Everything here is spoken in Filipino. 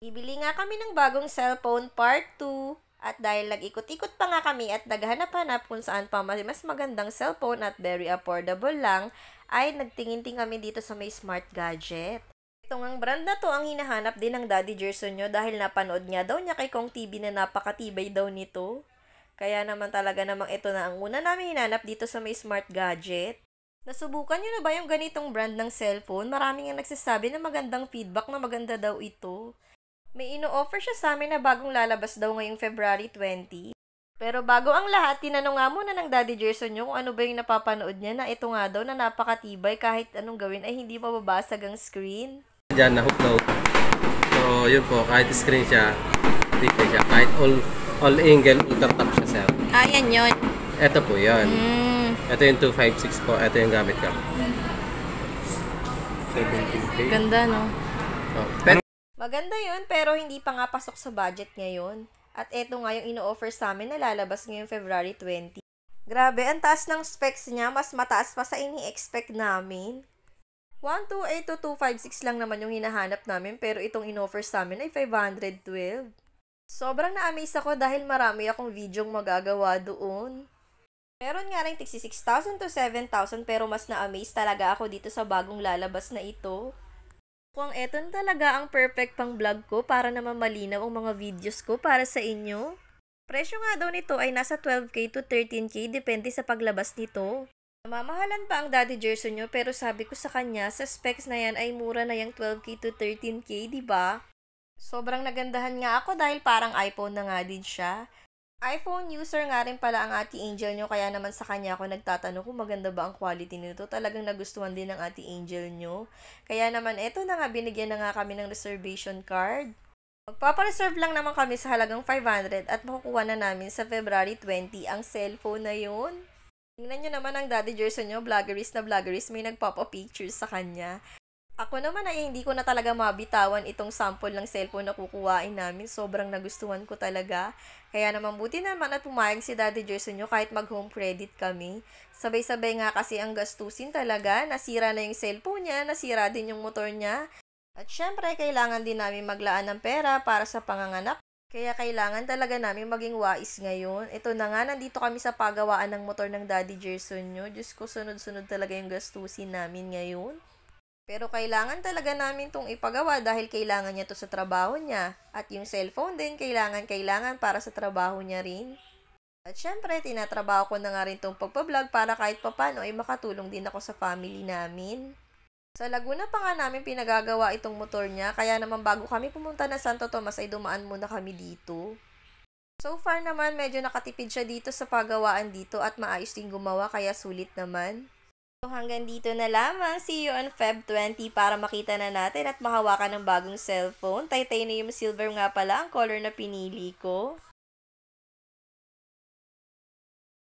Bibili nga kami ng bagong cellphone part 2. At dahil nag-ikot-ikot pa nga kami at naghanap-hanap kung saan pa mas magandang cellphone at very affordable lang, ay nagtingin-ting kami dito sa may smart gadget. Itong ang brand na to ang hinahanap din ng Daddy Jerson nyo dahil napanood niya daw niya kay Kong TV na napakatibay daw nito. Kaya naman talaga namang ito na ang una namin hinanap dito sa may smart gadget. Nasubukan nyo na ba yung ganitong brand ng cellphone? Maraming ang nagsasabi na magandang feedback na maganda daw ito. May ino-offer siya sa amin na bagong lalabas daw ngayong February 20. Pero bago ang lahat, tinanong nga muna ng Daddy Jerson yung kung ano ba yung napapanood niya na ito nga daw na napakatibay kahit anong gawin ay hindi mababasag ang screen. Diyan, na-hook daw. So, yun po, kahit screen siya, tibay siya. Kahit all, all angle, ultra top siya, sir. Ah, yun. Ito po, yun. Mm. Ito yung 256 po. Ito yung gamit ko. 17K. Ganda, no? Oh. Maganda yun, pero hindi pa nga pasok sa budget ngayon. At eto nga yung ino-offer sa amin na lalabas ngayong February 20. Grabe, ang taas ng specs niya. Mas mataas pa sa ini-expect namin. 1282256 lang naman yung hinahanap namin pero itong in-offer sa amin ay 512. Sobrang na-amaze ako dahil marami akong video magagawa doon. Meron nga rin tig 6,000 to 7,000 pero mas na-amaze talaga ako dito sa bagong lalabas na ito. Kung eto talaga ang perfect pang vlog ko para naman malinaw ang mga videos ko para sa inyo. Presyo nga daw nito ay nasa 12k to 13k depende sa paglabas nito. Mamahalan pa ang daddy jersey nyo pero sabi ko sa kanya sa specs na yan ay mura na yung 12k to 13k, di ba? Sobrang nagandahan nga ako dahil parang iPhone na nga din siya iPhone user nga rin pala ang ati Angel nyo, kaya naman sa kanya ako nagtatanong kung maganda ba ang quality nito. Talagang nagustuhan din ng ati Angel nyo. Kaya naman, eto na nga, binigyan na nga kami ng reservation card. Magpapareserve lang naman kami sa halagang 500 at makukuha na namin sa February 20 ang cellphone na yun. Tingnan nyo naman ang daddy Jerson nyo, vloggeris na vloggeries, may nagpapapictures sa kanya. Ako naman ay hindi ko na talaga mabitawan itong sample ng cellphone na kukuhain namin. Sobrang nagustuhan ko talaga. Kaya naman buti naman at pumayag si Daddy Jerson nyo kahit mag-home credit kami. Sabay-sabay nga kasi ang gastusin talaga. Nasira na yung cellphone niya, nasira din yung motor niya. At syempre, kailangan din namin maglaan ng pera para sa panganganak. Kaya kailangan talaga namin maging wais ngayon. Ito na nga, nandito kami sa pagawaan ng motor ng Daddy Jerson nyo. Diyos ko, sunod-sunod talaga yung gastusin namin ngayon. Pero kailangan talaga namin itong ipagawa dahil kailangan niya to sa trabaho niya. At yung cellphone din, kailangan-kailangan para sa trabaho niya rin. At syempre, tinatrabaho ko na nga rin itong pagpablog para kahit papano ay makatulong din ako sa family namin. Sa Laguna pa nga namin pinagagawa itong motor niya, kaya naman bago kami pumunta na Santo Tomas ay dumaan muna kami dito. So far naman, medyo nakatipid siya dito sa pagawaan dito at maayos din gumawa kaya sulit naman. So hanggang dito na lamang. See you on Feb 20 para makita na natin at mahawakan ng bagong cellphone. Titanium silver nga pala ang color na pinili ko.